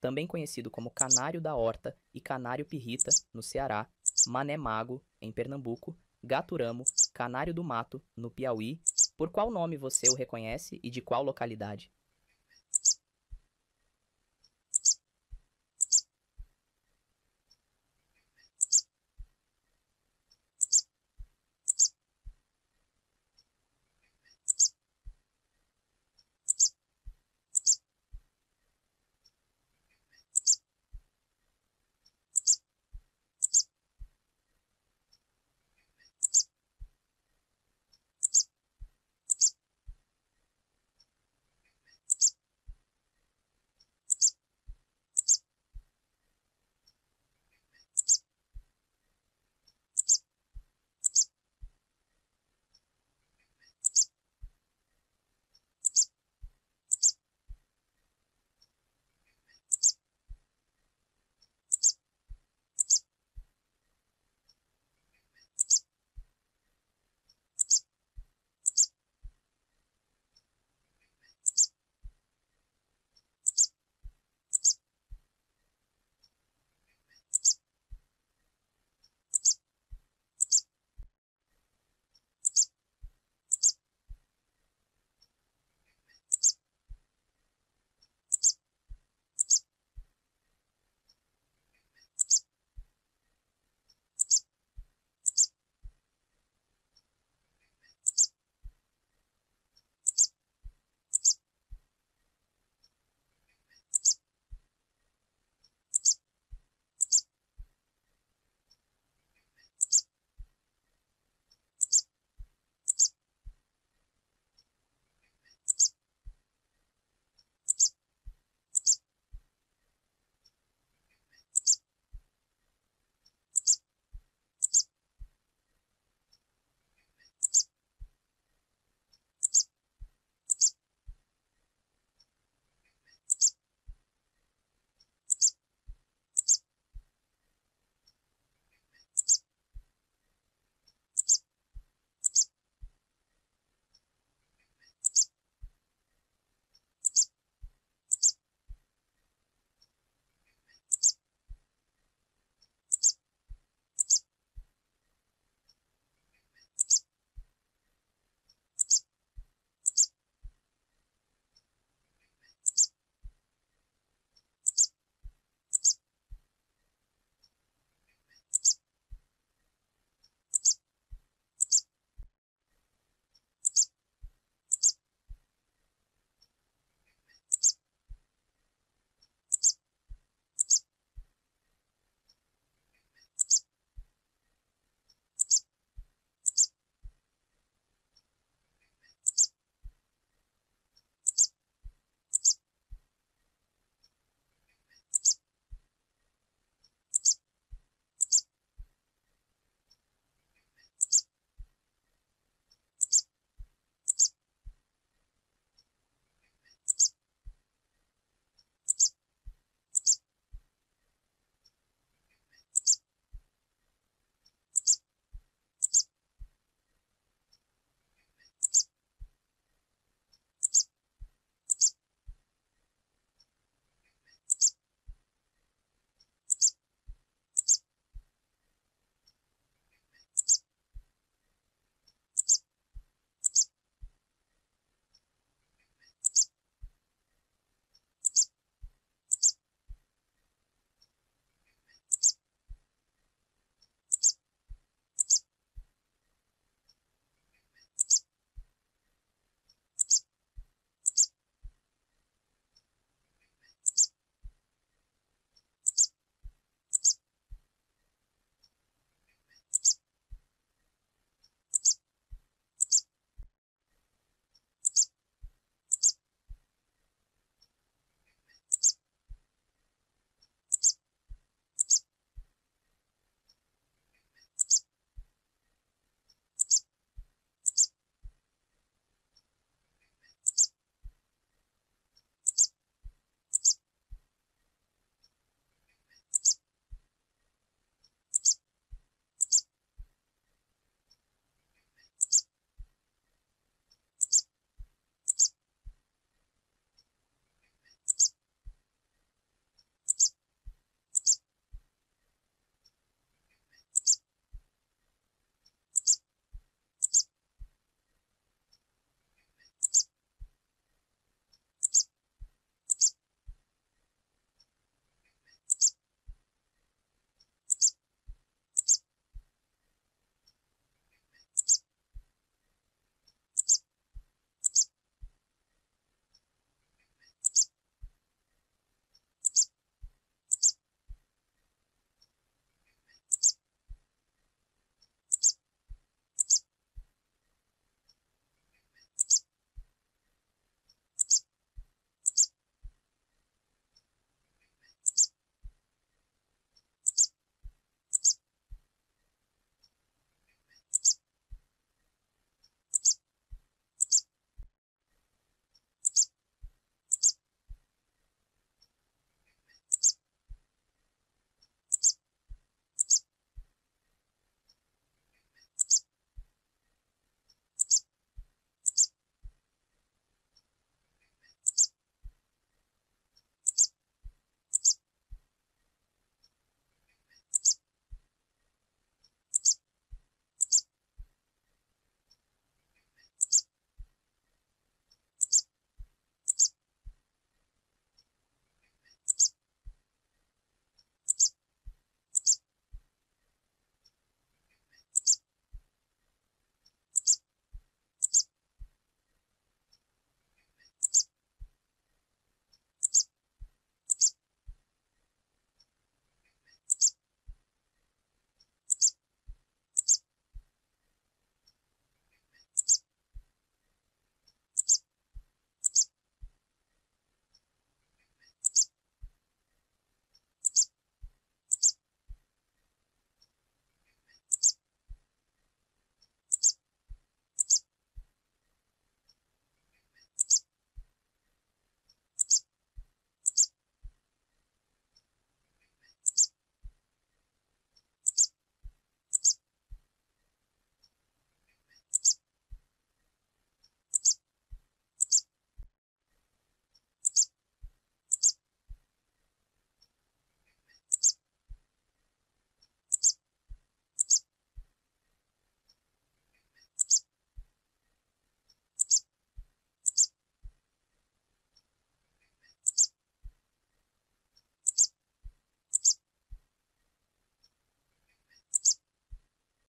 também conhecido como canário da horta e canário pirrita, no Ceará, mané mago, em Pernambuco, gaturamo, canário do mato, no Piauí, por qual nome você o reconhece e de qual localidade?